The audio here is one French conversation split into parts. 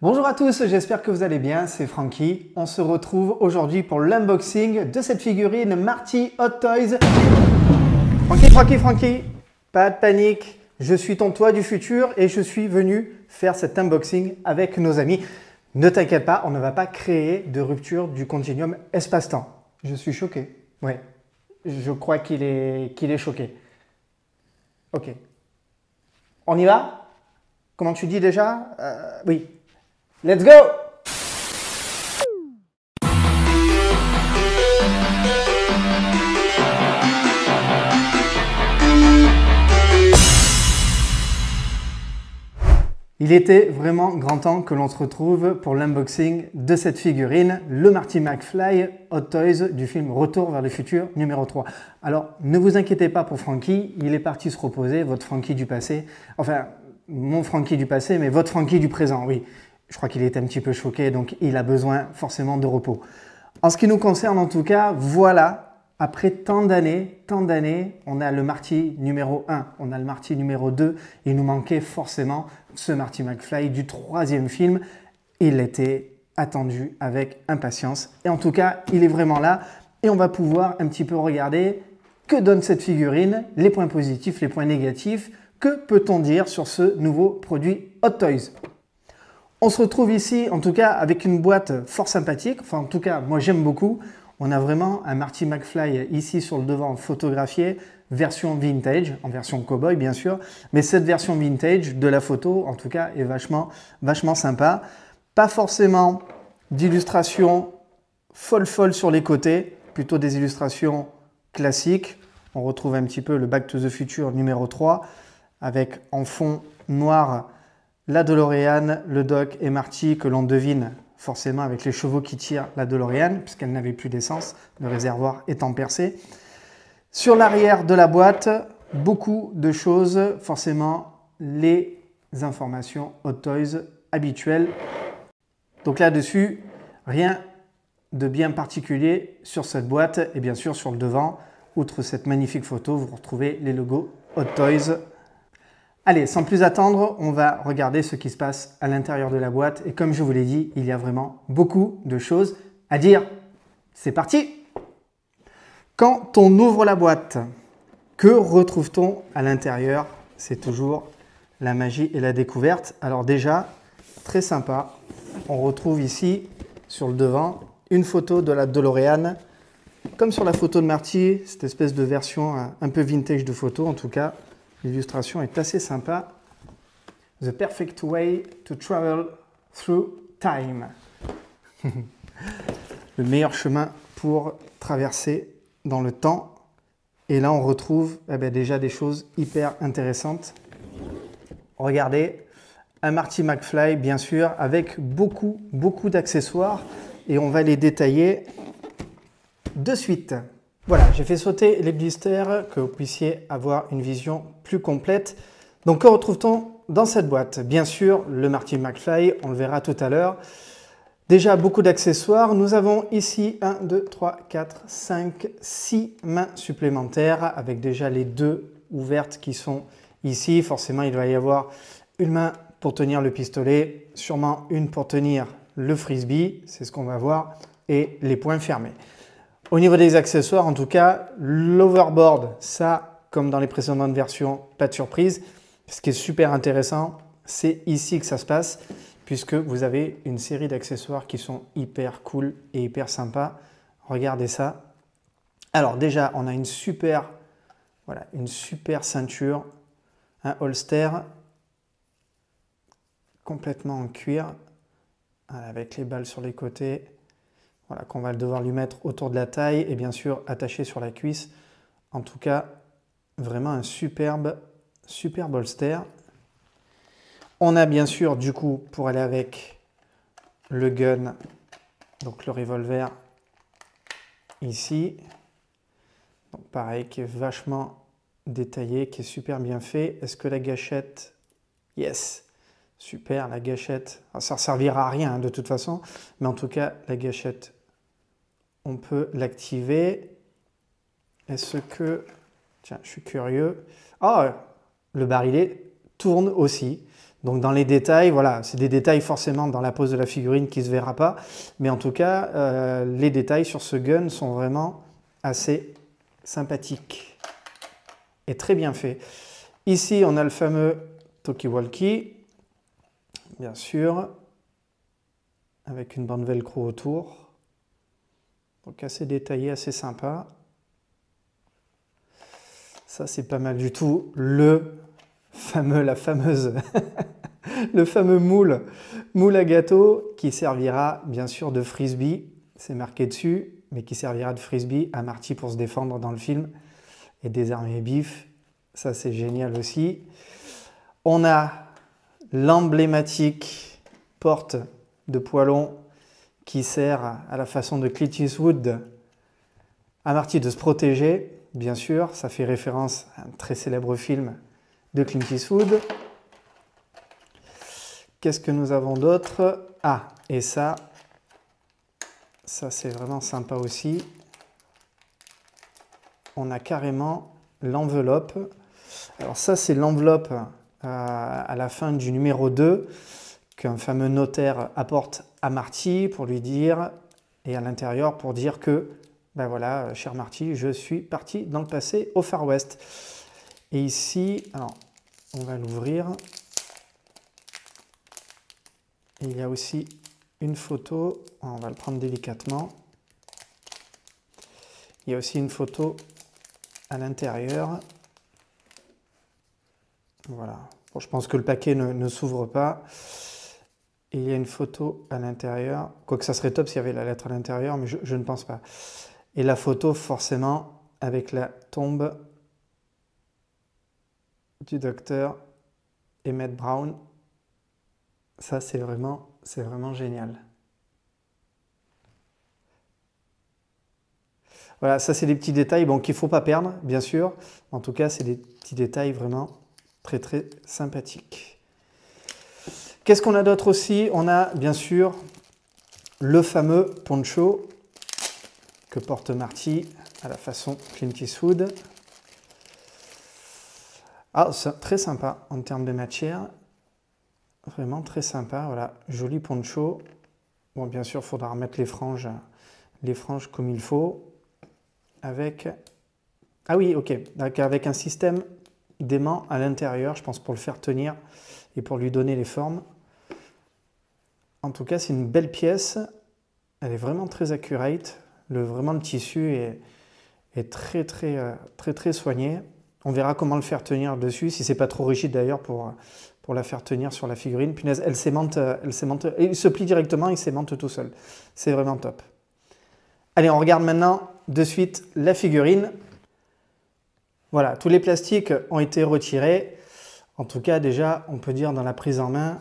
Bonjour à tous, j'espère que vous allez bien, c'est Francky. On se retrouve aujourd'hui pour l'unboxing de cette figurine Marty Hot Toys. Francky, Francky, Francky, pas de panique, je suis ton toit du futur et je suis venu faire cet unboxing avec nos amis. Ne t'inquiète pas, on ne va pas créer de rupture du continuum espace-temps. Je suis choqué. Oui, je crois qu'il est, qu'il est choqué. Ok. On y va Comment tu dis déjà euh, Oui, Let's go Il était vraiment grand temps que l'on se retrouve pour l'unboxing de cette figurine, le Marty McFly Hot Toys du film Retour vers le futur numéro 3. Alors ne vous inquiétez pas pour Frankie, il est parti se reposer, votre Frankie du passé, enfin mon Frankie du passé, mais votre Frankie du présent, oui je crois qu'il était un petit peu choqué, donc il a besoin forcément de repos. En ce qui nous concerne, en tout cas, voilà, après tant d'années, tant d'années, on a le Marty numéro 1, on a le Marty numéro 2, il nous manquait forcément ce Marty McFly du troisième film. Il était attendu avec impatience. Et en tout cas, il est vraiment là et on va pouvoir un petit peu regarder que donne cette figurine, les points positifs, les points négatifs, que peut-on dire sur ce nouveau produit Hot Toys. On se retrouve ici, en tout cas, avec une boîte fort sympathique. Enfin, en tout cas, moi, j'aime beaucoup. On a vraiment un Marty McFly ici sur le devant photographié, version vintage, en version cowboy bien sûr, mais cette version vintage de la photo en tout cas est vachement, vachement sympa. Pas forcément d'illustrations folle folle sur les côtés, plutôt des illustrations classiques. On retrouve un petit peu le Back to the Future numéro 3 avec en fond noir la DeLorean, le Doc et Marty que l'on devine forcément avec les chevaux qui tirent la DeLorean, puisqu'elle n'avait plus d'essence, le réservoir étant percé. Sur l'arrière de la boîte, beaucoup de choses, forcément les informations Hot Toys habituelles. Donc là-dessus, rien de bien particulier sur cette boîte et bien sûr sur le devant, outre cette magnifique photo, vous retrouvez les logos Hot Toys Allez, sans plus attendre, on va regarder ce qui se passe à l'intérieur de la boîte. Et comme je vous l'ai dit, il y a vraiment beaucoup de choses à dire. C'est parti Quand on ouvre la boîte, que retrouve-t-on à l'intérieur C'est toujours la magie et la découverte. Alors déjà, très sympa, on retrouve ici, sur le devant, une photo de la DeLorean. Comme sur la photo de Marty, cette espèce de version euh, un peu vintage de photo en tout cas, L'illustration est assez sympa. The perfect way to travel through time. le meilleur chemin pour traverser dans le temps. Et là, on retrouve eh ben, déjà des choses hyper intéressantes. Regardez, un Marty McFly, bien sûr, avec beaucoup, beaucoup d'accessoires. Et on va les détailler de suite. Voilà, j'ai fait sauter les blisters que vous puissiez avoir une vision plus complète. Donc que retrouve-t-on dans cette boîte Bien sûr, le Martin McFly, on le verra tout à l'heure. Déjà beaucoup d'accessoires. Nous avons ici 1, 2, 3, 4, 5, 6 mains supplémentaires avec déjà les deux ouvertes qui sont ici. Forcément, il va y avoir une main pour tenir le pistolet, sûrement une pour tenir le frisbee, c'est ce qu'on va voir, et les points fermés. Au niveau des accessoires, en tout cas, l'overboard, ça, comme dans les précédentes versions, pas de surprise. Ce qui est super intéressant, c'est ici que ça se passe, puisque vous avez une série d'accessoires qui sont hyper cool et hyper sympas. Regardez ça. Alors déjà, on a une super, voilà, une super ceinture, un holster complètement en cuir, avec les balles sur les côtés, voilà, qu'on va le devoir lui mettre autour de la taille et bien sûr attaché sur la cuisse. En tout cas, vraiment un superbe, superbe holster. On a bien sûr, du coup, pour aller avec le gun, donc le revolver ici. Donc pareil, qui est vachement détaillé, qui est super bien fait. Est-ce que la gâchette... Yes Super, la gâchette. ça ne servira à rien hein, de toute façon, mais en tout cas, la gâchette on peut l'activer. Est-ce que... Tiens, je suis curieux. Ah, le barillet tourne aussi. Donc dans les détails, voilà, c'est des détails forcément dans la pose de la figurine qui ne se verra pas. Mais en tout cas, euh, les détails sur ce gun sont vraiment assez sympathiques et très bien faits. Ici, on a le fameux Walkie. bien sûr, avec une bande velcro autour. Donc assez détaillé, assez sympa. Ça, c'est pas mal du tout. Le fameux, la fameuse, le fameux moule, moule à gâteau qui servira bien sûr de frisbee. C'est marqué dessus, mais qui servira de frisbee à Marty pour se défendre dans le film. Et désarmer Biff, ça c'est génial aussi. On a l'emblématique porte de poilon qui sert à la façon de Clint Eastwood à Marty de se protéger, bien sûr, ça fait référence à un très célèbre film de Clint Eastwood. Qu'est-ce que nous avons d'autre Ah, et ça, ça c'est vraiment sympa aussi. On a carrément l'enveloppe. Alors ça c'est l'enveloppe euh, à la fin du numéro 2 qu'un fameux notaire apporte à Marty pour lui dire, et à l'intérieur pour dire que, ben voilà, cher Marty, je suis parti dans le passé au Far West. Et ici, alors, on va l'ouvrir. Il y a aussi une photo, on va le prendre délicatement. Il y a aussi une photo à l'intérieur. Voilà. Bon, je pense que le paquet ne, ne s'ouvre pas il y a une photo à l'intérieur. Quoique ça serait top s'il y avait la lettre à l'intérieur, mais je, ne pense pas. Et la photo, forcément, avec la tombe du docteur Emmett Brown. Ça, c'est vraiment, c'est vraiment génial. Voilà, ça, c'est des petits détails qu'il ne faut pas perdre, bien sûr. En tout cas, c'est des petits détails vraiment très, très sympathiques. Qu'est-ce qu'on a d'autre aussi On a bien sûr le fameux poncho que porte Marty à la façon Clint Eastwood. Ah, c'est très sympa en termes de matière. Vraiment très sympa, voilà, joli poncho. Bon, bien sûr, il faudra remettre les franges, les franges comme il faut. Avec... Ah oui, ok, avec un système d'aimant à l'intérieur, je pense, pour le faire tenir et pour lui donner les formes. En tout cas, c'est une belle pièce. Elle est vraiment très accurate. Le, vraiment, le tissu est, est très, très, euh, très, très, soigné. On verra comment le faire tenir dessus, si c'est pas trop rigide d'ailleurs pour, pour la faire tenir sur la figurine. Punaise, elle s'aimante, euh, elle il se plie directement, il s'aimante tout seul. C'est vraiment top. Allez, on regarde maintenant de suite la figurine. Voilà, tous les plastiques ont été retirés. En tout cas, déjà, on peut dire dans la prise en main,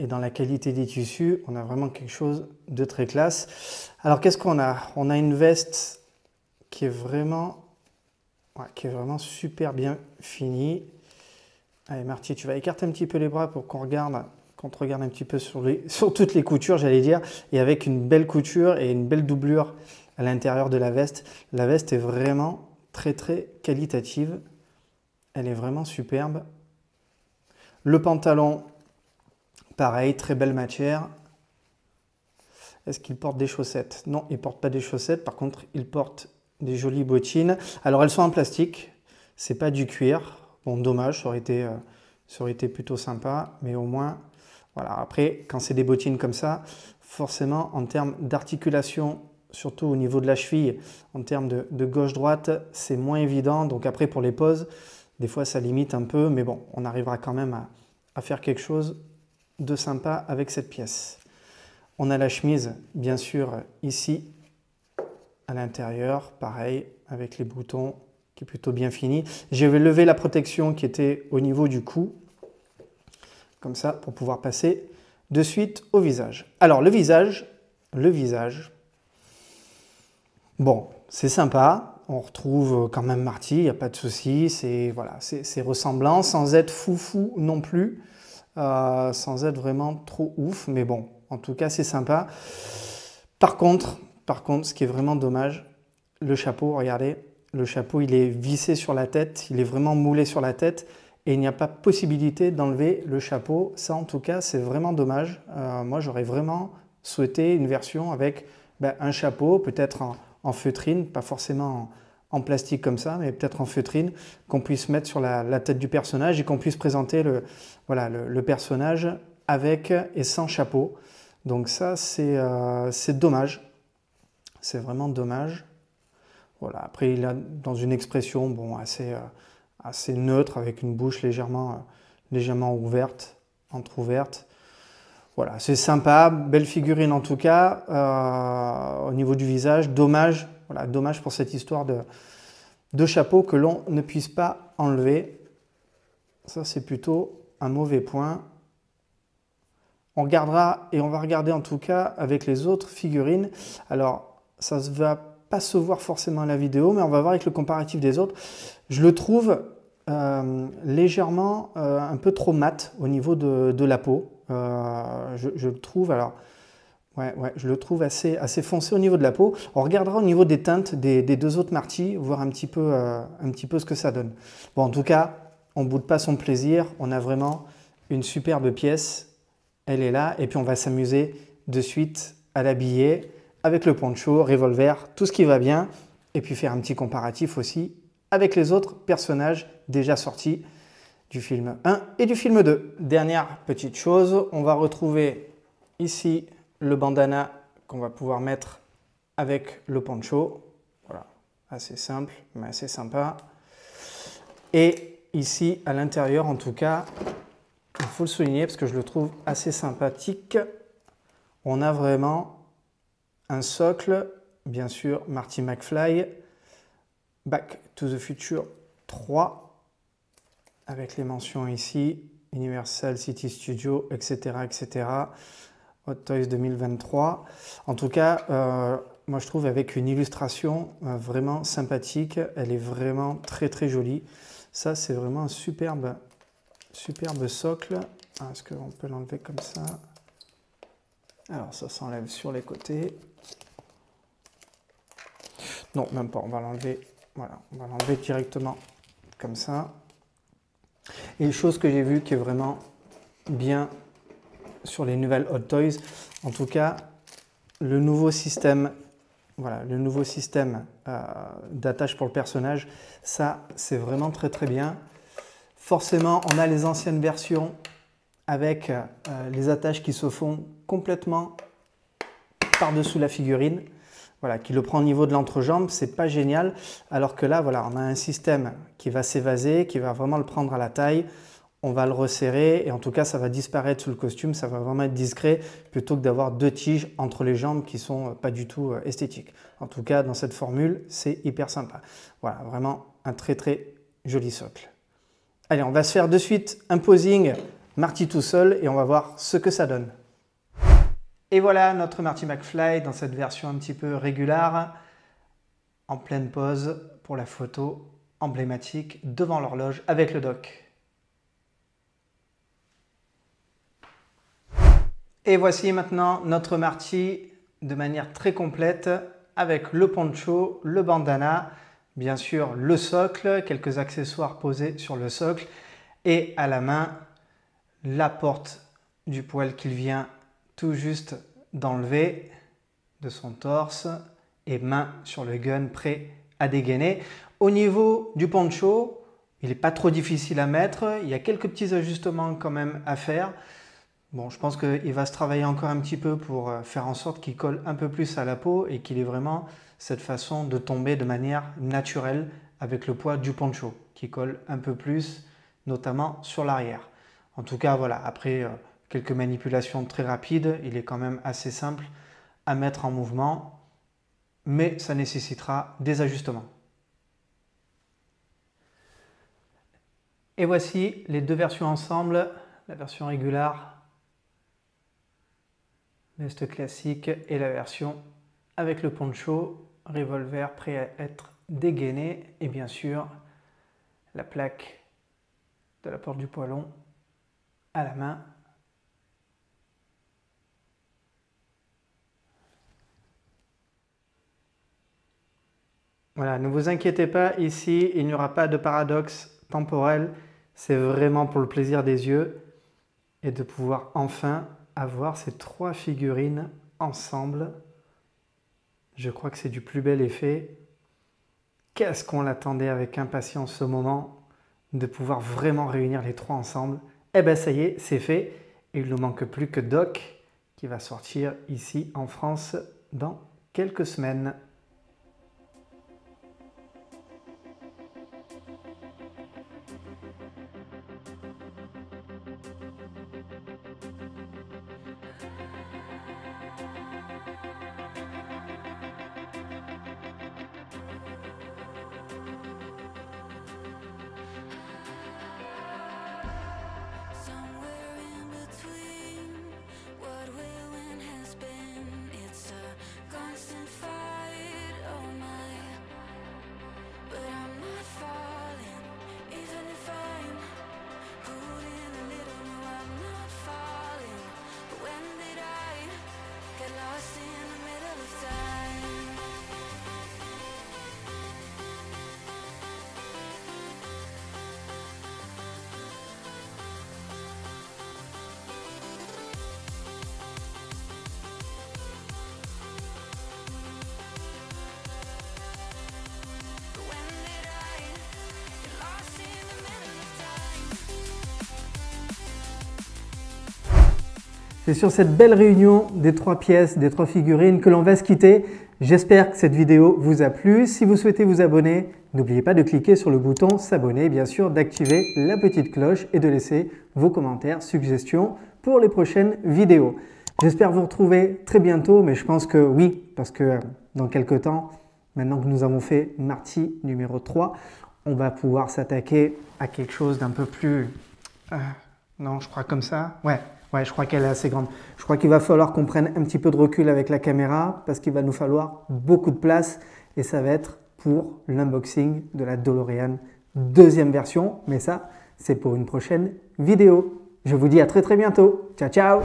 et dans la qualité des tissus, on a vraiment quelque chose de très classe. Alors qu'est-ce qu'on a On a une veste qui est vraiment, qui est vraiment super bien finie. Allez Marty, tu vas écarter un petit peu les bras pour qu'on regarde, qu'on te regarde un petit peu sur, les, sur toutes les coutures, j'allais dire, et avec une belle couture et une belle doublure à l'intérieur de la veste. La veste est vraiment très très qualitative. Elle est vraiment superbe. Le pantalon, Pareil, très belle matière. Est-ce qu'il porte des chaussettes Non, il ne porte pas des chaussettes. Par contre, il porte des jolies bottines. Alors, elles sont en plastique. C'est pas du cuir. Bon, dommage, ça aurait été, euh, ça aurait été plutôt sympa. Mais au moins, voilà. Après, quand c'est des bottines comme ça, forcément, en termes d'articulation, surtout au niveau de la cheville, en termes de, gauche-droite, c'est moins évident. Donc après, pour les poses, des fois, ça limite un peu. Mais bon, on arrivera quand même à faire quelque chose de sympa avec cette pièce. On a la chemise, bien sûr, ici, à l'intérieur, pareil, avec les boutons qui est plutôt bien fini. J'ai levé la protection qui était au niveau du cou, comme ça, pour pouvoir passer de suite au visage. Alors, le visage, le visage, bon, c'est sympa, on retrouve quand même Marty, il n'y a pas de souci, c'est voilà, c'est ressemblant, sans être foufou non plus. Euh, sans être vraiment trop ouf. Mais bon, en tout cas, c'est sympa. Par contre, par contre, ce qui est vraiment dommage, le chapeau, regardez, le chapeau, il est vissé sur la tête, il est vraiment moulé sur la tête et il n'y a pas possibilité d'enlever le chapeau. Ça, en tout cas, c'est vraiment dommage. Euh, moi, j'aurais vraiment souhaité une version avec ben, un chapeau, peut-être en, en, feutrine, pas forcément en en plastique comme ça, mais peut-être en feutrine, qu'on puisse mettre sur la, tête du personnage et qu'on puisse présenter le, voilà, le, personnage avec et sans chapeau. Donc ça, euh, c'est dommage. C'est vraiment dommage. Voilà. Après, il a dans une expression bon, assez, euh, assez neutre, avec une bouche légèrement, euh, légèrement ouverte, entr'ouverte. Voilà, c'est sympa, belle figurine en tout cas. au niveau du visage, dommage voilà, dommage pour cette histoire de, chapeau que l'on ne puisse pas enlever. Ça, c'est plutôt un mauvais point. On regardera et on va regarder en tout cas avec les autres figurines. Alors, ça ne va pas se voir forcément la vidéo, mais on va voir avec le comparatif des autres. Je le trouve euh, légèrement euh, un peu trop mat au niveau de, la peau. Euh, je, je, le trouve, alors Ouais, je le trouve assez, assez foncé au niveau de la peau. On regardera au niveau des teintes des, deux autres Marty, voir euh, un petit, peu, ce que ça donne. Bon, en tout cas, on ne boude pas son plaisir. On a vraiment une superbe pièce. Elle est là. Et puis, on va s'amuser de suite à l'habiller avec le poncho, revolver, tout ce qui va bien. Et puis, faire un petit comparatif aussi avec les autres personnages déjà sortis du film 1 et du film 2. Dernière petite chose, on va retrouver ici le bandana qu'on va pouvoir mettre avec le poncho. Voilà, assez simple, mais assez sympa. Et ici, à l'intérieur, en tout cas, il faut le souligner parce que je le trouve assez sympathique. On a vraiment un socle, bien sûr, Marty McFly, Back to the Future 3, avec les mentions ici, Universal City Studio, etc., etc. Toys 2023. En tout cas, euh, moi je trouve avec une illustration euh, vraiment sympathique. Elle est vraiment très très jolie. Ça, c'est vraiment un superbe, superbe socle. Ah, est-ce qu'on peut l'enlever comme ça Alors, ça s'enlève sur les côtés. Non, même pas. On va l'enlever. Voilà, on va l'enlever directement comme ça. Et chose que j'ai vue qui est vraiment bien sur les nouvelles Hot Toys. En tout cas, le nouveau système, voilà, le nouveau système euh, d'attache pour le personnage, ça c'est vraiment très très bien. Forcément, on a les anciennes versions avec euh, les attaches qui se font complètement par-dessous la figurine. Voilà, qui le prend au niveau de l'entrejambe, c'est pas génial. Alors que là, voilà, on a un système qui va s'évaser, qui va vraiment le prendre à la taille on va le resserrer et en tout cas ça va disparaître sous le costume, ça va vraiment être discret plutôt que d'avoir deux tiges entre les jambes qui sont euh, pas du tout euh, esthétiques. En tout cas dans cette formule c'est hyper sympa. Voilà vraiment un très très joli socle. Allez on va se faire de suite un posing Marty tout seul et on va voir ce que ça donne. Et voilà notre Marty McFly dans cette version un petit peu régulière en pleine pause pour la photo emblématique devant l'horloge avec le doc. Et voici maintenant notre marty de manière très complète avec le poncho, le bandana, bien sûr le socle, quelques accessoires posés sur le socle et à la main la porte du poil qu'il vient tout juste d'enlever de son torse et main sur le gun prêt à dégainer. Au niveau du poncho, il n'est pas trop difficile à mettre, il y a quelques petits ajustements quand même à faire. Bon, je pense qu'il va se travailler encore un petit peu pour euh, faire en sorte qu'il colle un peu plus à la peau et qu'il ait vraiment cette façon de tomber de manière naturelle avec le poids du poncho qui colle un peu plus, notamment sur l'arrière. En tout cas, voilà, après euh, quelques manipulations très rapides, il est quand même assez simple à mettre en mouvement, mais ça nécessitera des ajustements. Et voici les deux versions ensemble, la version régulière Veste classique et la version avec le poncho, revolver prêt à être dégainé et bien sûr la plaque de la porte du poêlon à la main. Voilà, ne vous inquiétez pas, ici il n'y aura pas de paradoxe temporel, c'est vraiment pour le plaisir des yeux et de pouvoir enfin avoir ces trois figurines ensemble, je crois que c'est du plus bel effet. Qu'est-ce qu'on l'attendait avec impatience ce moment de pouvoir vraiment réunir les trois ensemble Eh ben ça y est, c'est fait. Et il ne manque plus que Doc qui va sortir ici en France dans quelques semaines. C'est sur cette belle réunion des trois pièces, des trois figurines que l'on va se quitter. J'espère que cette vidéo vous a plu. Si vous souhaitez vous abonner, n'oubliez pas de cliquer sur le bouton s'abonner bien sûr d'activer la petite cloche et de laisser vos commentaires, suggestions pour les prochaines vidéos. J'espère vous retrouver très bientôt, mais je pense que oui, parce que euh, dans quelques temps, maintenant que nous avons fait Marty numéro 3, on va pouvoir s'attaquer à quelque chose d'un peu plus... Euh, non, je crois comme ça. Ouais, Ouais, je crois qu'elle est assez grande. Je crois qu'il va falloir qu'on prenne un petit peu de recul avec la caméra parce qu'il va nous falloir beaucoup de place et ça va être pour l'unboxing de la DeLorean deuxième version. Mais ça, c'est pour une prochaine vidéo. Je vous dis à très très bientôt. Ciao ciao